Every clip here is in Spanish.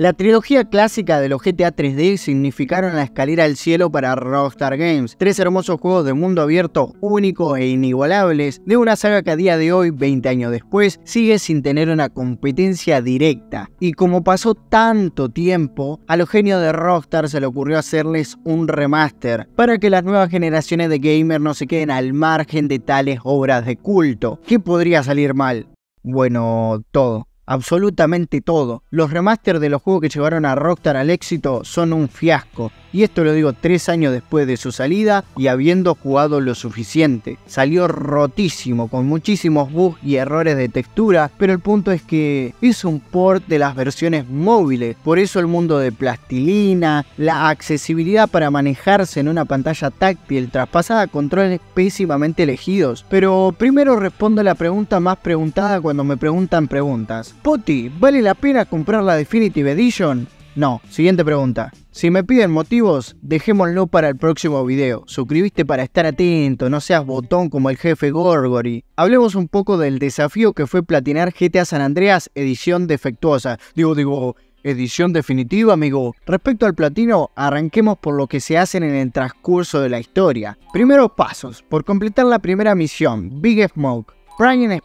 La trilogía clásica de los GTA 3D significaron la escalera al cielo para Rockstar Games, tres hermosos juegos de mundo abierto únicos e inigualables de una saga que a día de hoy, 20 años después, sigue sin tener una competencia directa. Y como pasó tanto tiempo, a los genios de Rockstar se le ocurrió hacerles un remaster para que las nuevas generaciones de gamers no se queden al margen de tales obras de culto. ¿Qué podría salir mal? Bueno, todo absolutamente todo. Los remasters de los juegos que llevaron a Rockstar al éxito son un fiasco. Y esto lo digo tres años después de su salida y habiendo jugado lo suficiente. Salió rotísimo, con muchísimos bugs y errores de textura, pero el punto es que es un port de las versiones móviles. Por eso el mundo de plastilina, la accesibilidad para manejarse en una pantalla táctil traspasada a controles pésimamente elegidos. Pero primero respondo a la pregunta más preguntada cuando me preguntan preguntas. Poti, ¿vale la pena comprar la Definitive Edition? No, siguiente pregunta. Si me piden motivos, dejémoslo para el próximo video. Suscribiste para estar atento, no seas botón como el jefe Gorgory. Hablemos un poco del desafío que fue platinar GTA San Andreas edición defectuosa. Digo, digo, edición definitiva, amigo. Respecto al platino, arranquemos por lo que se hacen en el transcurso de la historia. Primeros pasos, por completar la primera misión, Big Smoke. Spray and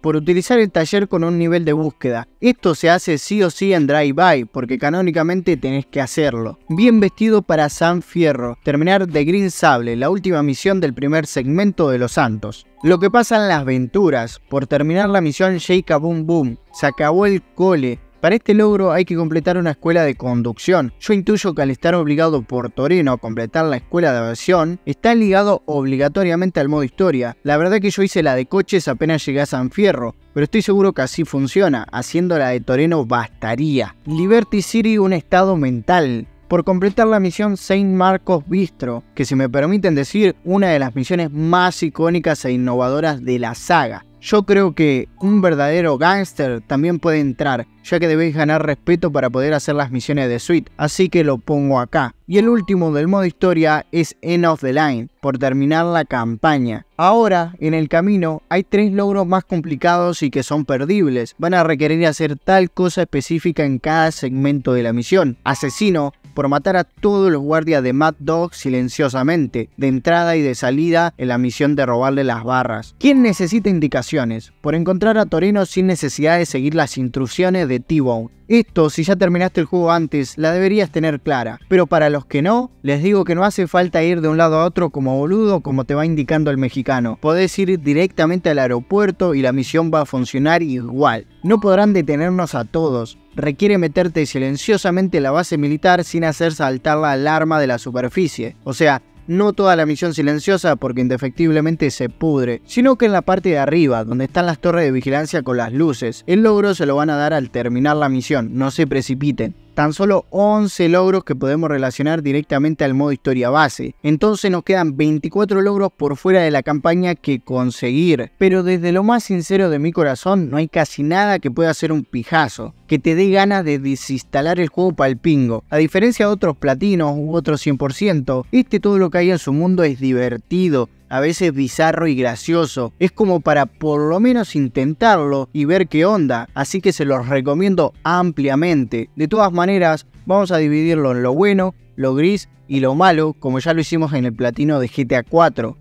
por utilizar el taller con un nivel de búsqueda. Esto se hace sí o sí en Drive-By, porque canónicamente tenés que hacerlo. Bien vestido para San Fierro, terminar de Green Sable, la última misión del primer segmento de Los Santos. Lo que pasa en las aventuras, por terminar la misión a Boom Boom, se acabó el cole, para este logro hay que completar una escuela de conducción. Yo intuyo que al estar obligado por Toreno a completar la escuela de aviación, está ligado obligatoriamente al modo historia. La verdad que yo hice la de coches apenas llegué a San Fierro, pero estoy seguro que así funciona, haciendo la de Toreno bastaría. Liberty City un estado mental, por completar la misión Saint Marcos Bistro, que si me permiten decir, una de las misiones más icónicas e innovadoras de la saga. Yo creo que un verdadero gangster también puede entrar, ya que debéis ganar respeto para poder hacer las misiones de suite, así que lo pongo acá. Y el último del modo historia es End of the Line, por terminar la campaña. Ahora, en el camino, hay tres logros más complicados y que son perdibles. Van a requerir hacer tal cosa específica en cada segmento de la misión. Asesino, por matar a todos los guardias de Mad Dog silenciosamente, de entrada y de salida en la misión de robarle las barras. ¿Quién necesita indicaciones? Por encontrar a Torino sin necesidad de seguir las instrucciones de T-Bone. Esto, si ya terminaste el juego antes, la deberías tener clara, pero para los que no, les digo que no hace falta ir de un lado a otro como boludo como te va indicando el mexicano. Podés ir directamente al aeropuerto y la misión va a funcionar igual. No podrán detenernos a todos, requiere meterte silenciosamente en la base militar sin hacer saltar la alarma de la superficie. O sea, no toda la misión silenciosa porque indefectiblemente se pudre, sino que en la parte de arriba, donde están las torres de vigilancia con las luces. El logro se lo van a dar al terminar la misión, no se precipiten tan solo 11 logros que podemos relacionar directamente al modo historia base. Entonces nos quedan 24 logros por fuera de la campaña que conseguir. Pero desde lo más sincero de mi corazón no hay casi nada que pueda hacer un pijazo, que te dé ganas de desinstalar el juego para el pingo. A diferencia de otros platinos u otros 100%, este todo lo que hay en su mundo es divertido, a veces bizarro y gracioso. Es como para por lo menos intentarlo y ver qué onda, así que se los recomiendo ampliamente. De todas maneras, vamos a dividirlo en lo bueno, lo gris y lo malo, como ya lo hicimos en el platino de GTA 4.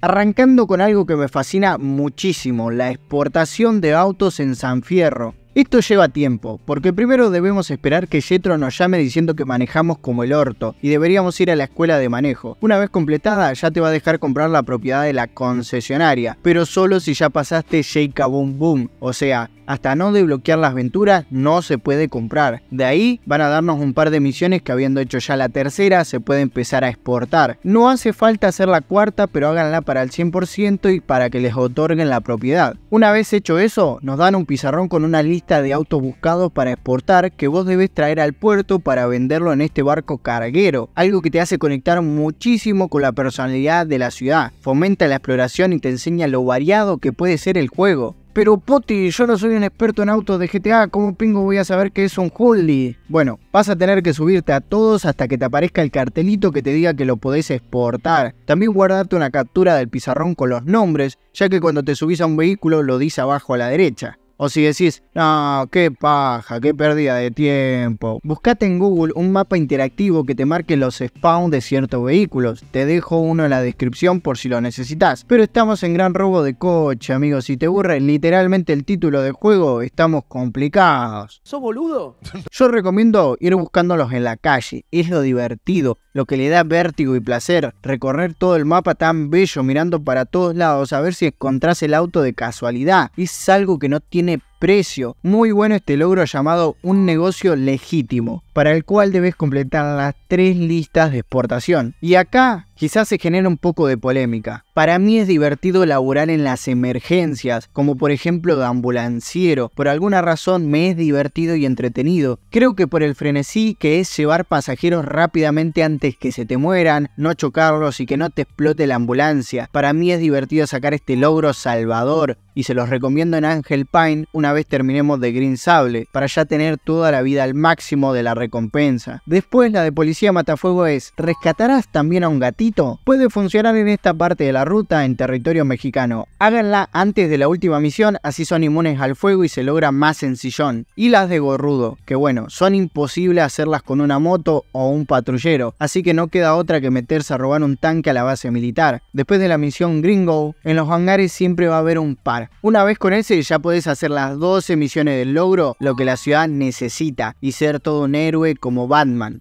Arrancando con algo que me fascina muchísimo, la exportación de autos en San Fierro. Esto lleva tiempo, porque primero debemos esperar que Jetro nos llame diciendo que manejamos como el orto y deberíamos ir a la escuela de manejo. Una vez completada, ya te va a dejar comprar la propiedad de la concesionaria, pero solo si ya pasaste Shake Boom Boom, o sea, hasta no desbloquear las aventuras no se puede comprar. De ahí van a darnos un par de misiones que habiendo hecho ya la tercera se puede empezar a exportar. No hace falta hacer la cuarta pero háganla para el 100% y para que les otorguen la propiedad. Una vez hecho eso nos dan un pizarrón con una lista de autos buscados para exportar que vos debes traer al puerto para venderlo en este barco carguero, algo que te hace conectar muchísimo con la personalidad de la ciudad, fomenta la exploración y te enseña lo variado que puede ser el juego. Pero Poti, yo no soy un experto en autos de GTA, ¿cómo pingo voy a saber que es un Huldi? Bueno, vas a tener que subirte a todos hasta que te aparezca el cartelito que te diga que lo podés exportar. También guardarte una captura del pizarrón con los nombres, ya que cuando te subís a un vehículo lo dice abajo a la derecha. O si decís, no, qué paja, qué pérdida de tiempo. Buscate en Google un mapa interactivo que te marque los spawn de ciertos vehículos. Te dejo uno en la descripción por si lo necesitas. Pero estamos en gran robo de coche, amigos. Si te burres literalmente el título del juego, estamos complicados. ¿Sos boludo? Yo recomiendo ir buscándolos en la calle. Es lo divertido, lo que le da vértigo y placer. Recorrer todo el mapa tan bello mirando para todos lados a ver si encontrás el auto de casualidad. Es algo que no tiene precio. Muy bueno este logro llamado un negocio legítimo para el cual debes completar las tres listas de exportación. Y acá quizás se genera un poco de polémica. Para mí es divertido laborar en las emergencias, como por ejemplo de ambulanciero. Por alguna razón me es divertido y entretenido. Creo que por el frenesí que es llevar pasajeros rápidamente antes que se te mueran, no chocarlos y que no te explote la ambulancia. Para mí es divertido sacar este logro salvador y se los recomiendo en Angel Pine una vez terminemos de Green Sable, para ya tener toda la vida al máximo de la compensa, Después la de policía matafuego es ¿Rescatarás también a un gatito? Puede funcionar en esta parte de la ruta en territorio mexicano. Háganla antes de la última misión, así son inmunes al fuego y se logra más sencillón. Y las de gorrudo, que bueno, son imposibles hacerlas con una moto o un patrullero, así que no queda otra que meterse a robar un tanque a la base militar. Después de la misión Gringo, en los hangares siempre va a haber un par. Una vez con ese ya podés hacer las 12 misiones del logro, lo que la ciudad necesita, y ser todo un héroe como Batman.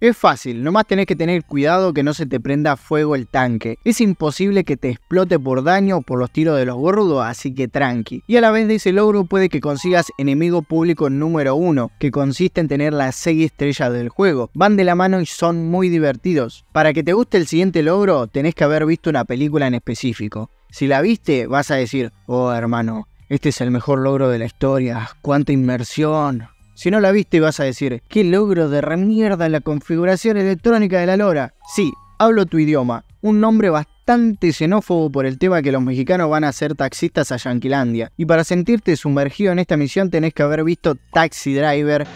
Es fácil, nomás tenés que tener cuidado que no se te prenda fuego el tanque. Es imposible que te explote por daño o por los tiros de los gordos, así que tranqui. Y a la vez de ese logro puede que consigas enemigo público número 1, que consiste en tener las 6 estrellas del juego. Van de la mano y son muy divertidos. Para que te guste el siguiente logro, tenés que haber visto una película en específico. Si la viste, vas a decir, oh hermano, este es el mejor logro de la historia, cuánta inmersión. Si no la viste vas a decir, qué logro de remierda la configuración electrónica de la lora. Sí, hablo tu idioma, un nombre bastante xenófobo por el tema que los mexicanos van a ser taxistas a Yanquilandia. Y para sentirte sumergido en esta misión tenés que haber visto Taxi Driver.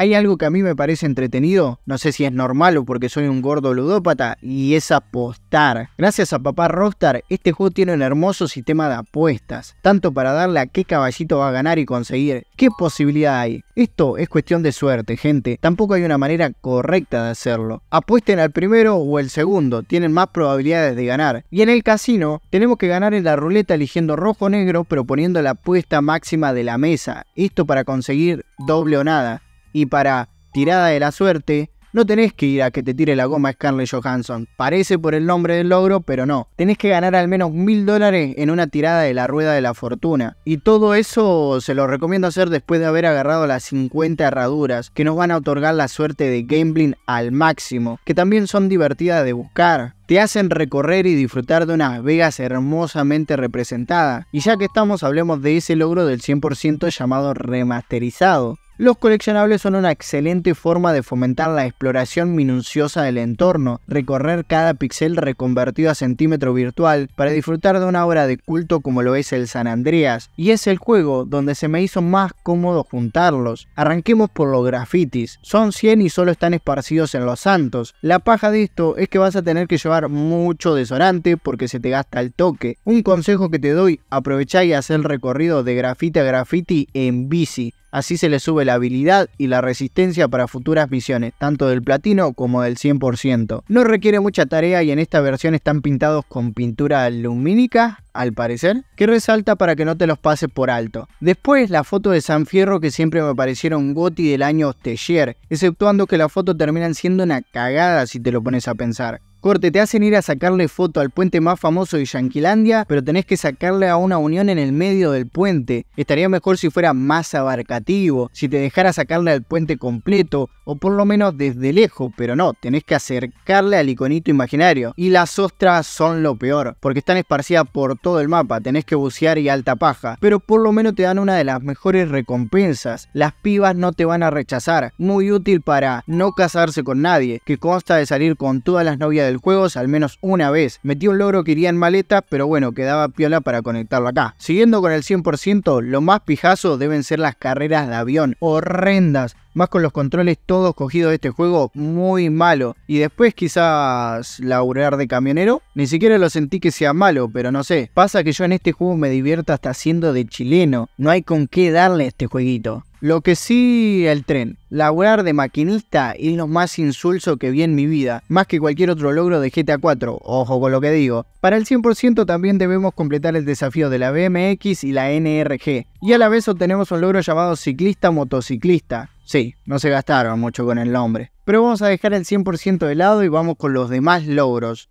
Hay algo que a mí me parece entretenido, no sé si es normal o porque soy un gordo ludópata, y es apostar. Gracias a papá Rockstar, este juego tiene un hermoso sistema de apuestas, tanto para darle a qué caballito va a ganar y conseguir, qué posibilidad hay. Esto es cuestión de suerte, gente, tampoco hay una manera correcta de hacerlo. Apuesten al primero o el segundo, tienen más probabilidades de ganar. Y en el casino, tenemos que ganar en la ruleta eligiendo rojo o negro, pero poniendo la apuesta máxima de la mesa, esto para conseguir doble o nada. Y para tirada de la suerte, no tenés que ir a que te tire la goma Scarlett Johansson. Parece por el nombre del logro, pero no. Tenés que ganar al menos mil dólares en una tirada de la rueda de la fortuna. Y todo eso se lo recomiendo hacer después de haber agarrado las 50 herraduras que nos van a otorgar la suerte de gambling al máximo, que también son divertidas de buscar. Te hacen recorrer y disfrutar de unas Vegas hermosamente representadas. Y ya que estamos, hablemos de ese logro del 100% llamado remasterizado los coleccionables son una excelente forma de fomentar la exploración minuciosa del entorno, recorrer cada pixel reconvertido a centímetro virtual para disfrutar de una obra de culto como lo es el San Andreas, y es el juego donde se me hizo más cómodo juntarlos. Arranquemos por los grafitis, son 100 y solo están esparcidos en los santos. La paja de esto es que vas a tener que llevar mucho desorante porque se te gasta el toque. Un consejo que te doy, aprovechá y haz el recorrido de grafita a graffiti en bici. Así se le sube la habilidad y la resistencia para futuras misiones, tanto del platino como del 100%. No requiere mucha tarea y en esta versión están pintados con pintura lumínica, al parecer, que resalta para que no te los pases por alto. Después la foto de San Fierro que siempre me parecieron goti del año Tellier, exceptuando que la foto terminan siendo una cagada si te lo pones a pensar te hacen ir a sacarle foto al puente más famoso de Yanquilandia, pero tenés que sacarle a una unión en el medio del puente. Estaría mejor si fuera más abarcativo, si te dejara sacarle al puente completo, o por lo menos desde lejos, pero no, tenés que acercarle al iconito imaginario. Y las ostras son lo peor, porque están esparcidas por todo el mapa, tenés que bucear y alta paja, pero por lo menos te dan una de las mejores recompensas. Las pibas no te van a rechazar, muy útil para no casarse con nadie, que consta de salir con todas las novias del juego al menos una vez. Metí un logro que iría en maleta, pero bueno, quedaba piola para conectarlo acá. Siguiendo con el 100%, lo más pijazo deben ser las carreras de avión, horrendas, más con los controles todos cogidos de este juego, muy malo. Y después quizás laburar de camionero, ni siquiera lo sentí que sea malo, pero no sé. Pasa que yo en este juego me divierto hasta siendo de chileno, no hay con qué darle este jueguito. Lo que sí, el tren. Laburar de maquinista es lo más insulso que vi en mi vida, más que cualquier otro logro de GTA 4, ojo con lo que digo. Para el 100% también debemos completar el desafío de la BMX y la NRG, y a la vez obtenemos un logro llamado ciclista motociclista, Sí, no se gastaron mucho con el nombre. Pero vamos a dejar el 100% de lado y vamos con los demás logros.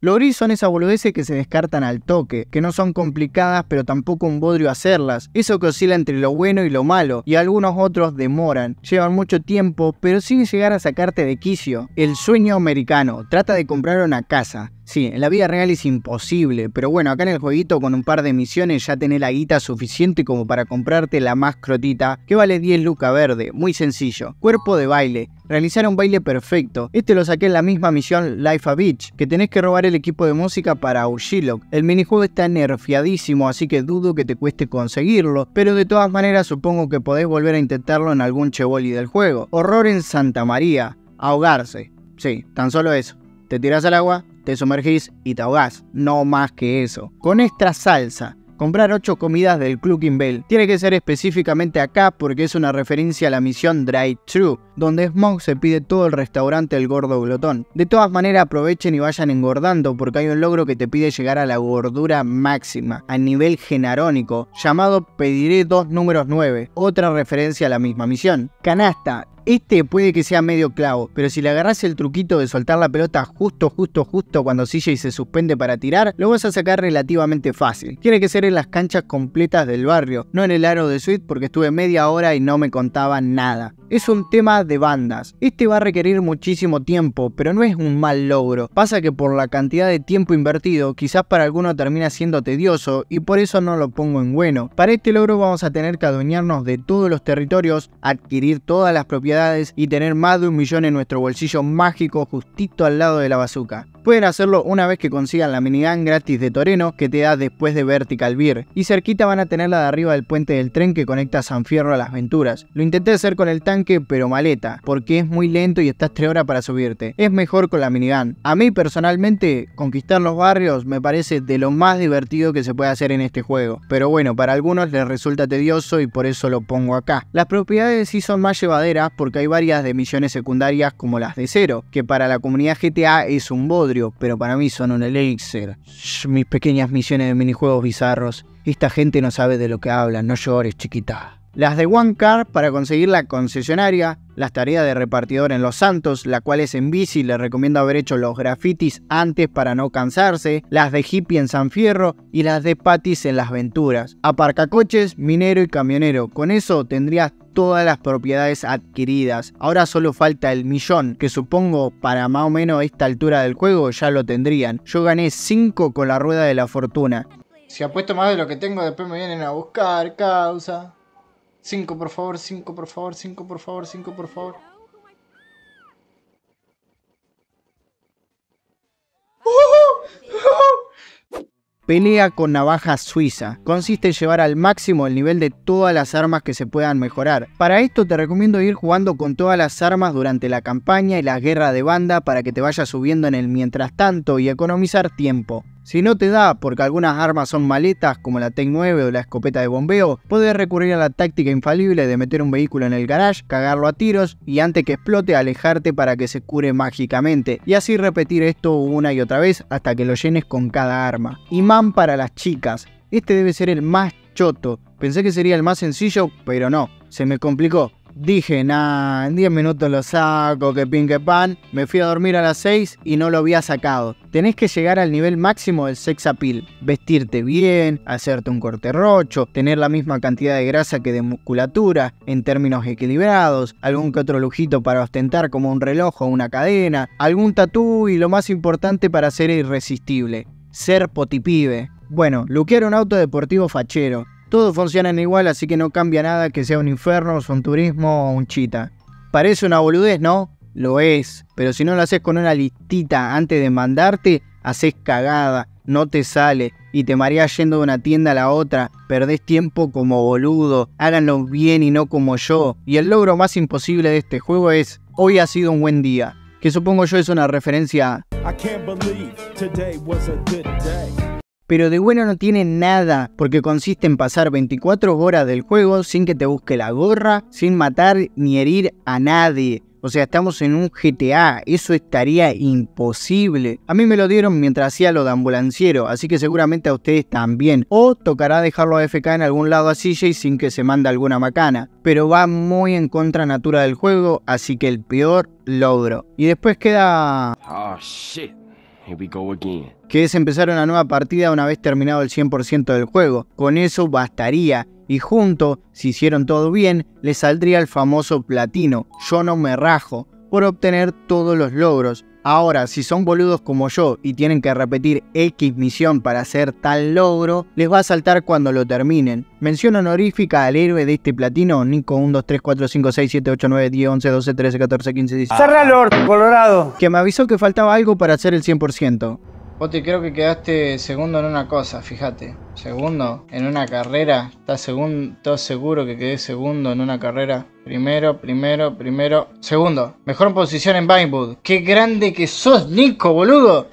Los son esas boludeces que se descartan al toque, que no son complicadas pero tampoco un bodrio hacerlas, eso que oscila entre lo bueno y lo malo, y algunos otros demoran, llevan mucho tiempo pero sin llegar a sacarte de quicio. El sueño americano trata de comprar una casa, Sí, en la vida real es imposible, pero bueno, acá en el jueguito con un par de misiones ya tenés la guita suficiente como para comprarte la más crotita, que vale 10 lucas verde, muy sencillo. Cuerpo de baile, realizar un baile perfecto. Este lo saqué en la misma misión Life a Beach, que tenés que robar el equipo de música para Ushilok. El minijuego está nerfiadísimo, así que dudo que te cueste conseguirlo, pero de todas maneras supongo que podés volver a intentarlo en algún chevoli del juego. Horror en Santa María, ahogarse. Sí, tan solo eso. Te tirás al agua, te sumergís y te ahogás, no más que eso. Con extra salsa. Comprar 8 comidas del Club Bell. Tiene que ser específicamente acá porque es una referencia a la misión Drive True, donde smog se pide todo el restaurante el gordo glotón. De todas maneras aprovechen y vayan engordando porque hay un logro que te pide llegar a la gordura máxima, a nivel genarónico, llamado Pediré dos números 9, otra referencia a la misma misión. Canasta, este puede que sea medio clavo, pero si le agarras el truquito de soltar la pelota justo, justo, justo cuando y se suspende para tirar, lo vas a sacar relativamente fácil. Tiene que ser en las canchas completas del barrio, no en el aro de suite porque estuve media hora y no me contaban nada. Es un tema de bandas. Este va a requerir muchísimo tiempo, pero no es un mal logro. Pasa que por la cantidad de tiempo invertido, quizás para alguno termina siendo tedioso y por eso no lo pongo en bueno. Para este logro vamos a tener que adueñarnos de todos los territorios, adquirir todas las propiedades y tener más de un millón en nuestro bolsillo mágico justito al lado de la bazooka. Pueden hacerlo una vez que consigan la minigun gratis de Toreno que te da después de Vertical Beer. Y cerquita van a tener la de arriba del puente del tren que conecta San Fierro a las Venturas. Lo intenté hacer con el tanque pero maleta, porque es muy lento y estás 3 horas para subirte. Es mejor con la minigun. A mí personalmente, conquistar los barrios me parece de lo más divertido que se puede hacer en este juego. Pero bueno, para algunos les resulta tedioso y por eso lo pongo acá. Las propiedades sí son más llevaderas porque hay varias de misiones secundarias como las de cero, que para la comunidad GTA es un bodrio, pero para mí son un elixir. mis pequeñas misiones de minijuegos bizarros. Esta gente no sabe de lo que habla. no llores, chiquita. Las de One Car para conseguir la concesionaria, las tareas de repartidor en Los Santos, la cual es en bici, le recomiendo haber hecho los grafitis antes para no cansarse, las de hippie en San Fierro y las de patis en Las Venturas. Aparcacoches, minero y camionero, con eso tendrías todas las propiedades adquiridas. Ahora solo falta el millón, que supongo para más o menos esta altura del juego ya lo tendrían. Yo gané 5 con la rueda de la fortuna. Si apuesto más de lo que tengo, después me vienen a buscar, causa. 5 por favor, 5 por favor, 5 por favor, 5 por favor. Pelea con navaja suiza. Consiste en llevar al máximo el nivel de todas las armas que se puedan mejorar. Para esto te recomiendo ir jugando con todas las armas durante la campaña y la guerra de banda para que te vayas subiendo en el mientras tanto y economizar tiempo. Si no te da, porque algunas armas son maletas como la Tec 9 o la escopeta de bombeo, puedes recurrir a la táctica infalible de meter un vehículo en el garage, cagarlo a tiros y antes que explote alejarte para que se cure mágicamente y así repetir esto una y otra vez hasta que lo llenes con cada arma. Imán para las chicas. Este debe ser el más choto. Pensé que sería el más sencillo, pero no, se me complicó. Dije, nada, en 10 minutos lo saco, que pin que pan. Me fui a dormir a las 6 y no lo había sacado. Tenés que llegar al nivel máximo del sex appeal. Vestirte bien, hacerte un corte rocho, tener la misma cantidad de grasa que de musculatura, en términos equilibrados, algún que otro lujito para ostentar como un reloj o una cadena, algún tatú y lo más importante para ser irresistible, ser potipibe. Bueno, luquear un auto deportivo fachero, todos funcionan igual, así que no cambia nada que sea un inferno, un turismo o un chita. Parece una boludez, ¿no? Lo es, pero si no lo haces con una listita antes de mandarte, haces cagada, no te sale y te mareas yendo de una tienda a la otra, perdés tiempo como boludo, háganlo bien y no como yo. Y el logro más imposible de este juego es, hoy ha sido un buen día, que supongo yo es una referencia a pero de bueno no tiene nada, porque consiste en pasar 24 horas del juego sin que te busque la gorra, sin matar ni herir a nadie. O sea, estamos en un GTA, eso estaría imposible. A mí me lo dieron mientras hacía lo de ambulanciero, así que seguramente a ustedes también. O tocará dejarlo a FK en algún lado a y sin que se manda alguna macana. Pero va muy en contra natura del juego, así que el peor logro. Y después queda... Oh, shit. Here we go again que es empezar una nueva partida una vez terminado el 100% del juego. Con eso bastaría y junto, si hicieron todo bien, les saldría el famoso platino, yo no me rajo, por obtener todos los logros. Ahora, si son boludos como yo y tienen que repetir X misión para hacer tal logro, les va a saltar cuando lo terminen. Mención honorífica al héroe de este platino, Nico 1, 2, 3, 4, 12, 13, 14, 15, Lord, Colorado! Que me avisó que faltaba algo para hacer el 100% te creo que quedaste segundo en una cosa, fíjate. Segundo en una carrera. ¿Estás seguro que quedé segundo en una carrera? Primero, primero, primero. Segundo. Mejor posición en Vinewood. ¡Qué grande que sos, Nico, boludo!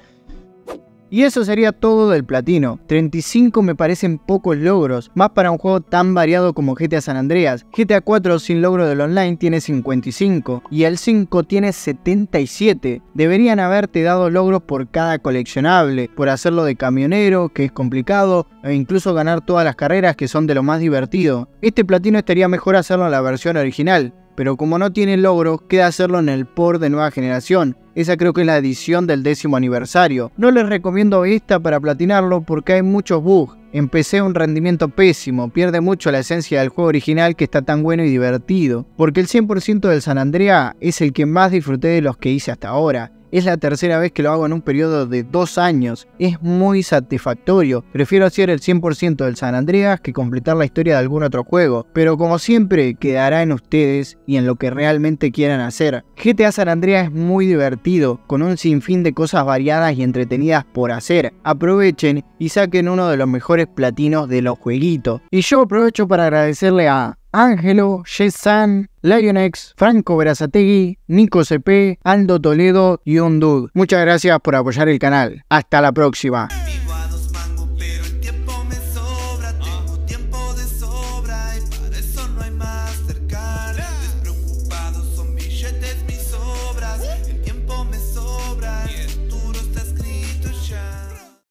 Y eso sería todo del platino. 35 me parecen pocos logros, más para un juego tan variado como GTA San Andreas. GTA 4 sin logro del online tiene 55 y el 5 tiene 77. Deberían haberte dado logros por cada coleccionable, por hacerlo de camionero, que es complicado, e incluso ganar todas las carreras que son de lo más divertido. Este platino estaría mejor hacerlo en la versión original, pero como no tiene logro, queda hacerlo en el port de nueva generación, esa creo que es la edición del décimo aniversario. No les recomiendo esta para platinarlo porque hay muchos bugs. Empecé un rendimiento pésimo, pierde mucho la esencia del juego original que está tan bueno y divertido, porque el 100% del San Andrea es el que más disfruté de los que hice hasta ahora. Es la tercera vez que lo hago en un periodo de dos años. Es muy satisfactorio. Prefiero hacer el 100% del San Andreas que completar la historia de algún otro juego. Pero como siempre, quedará en ustedes y en lo que realmente quieran hacer. GTA San Andreas es muy divertido, con un sinfín de cosas variadas y entretenidas por hacer. Aprovechen y saquen uno de los mejores platinos de los jueguitos. Y yo aprovecho para agradecerle a Ángelo, Yesan, Lionex, Franco Berazategui, Nico CP, Aldo Toledo y Dude. Muchas gracias por apoyar el canal. Hasta la próxima.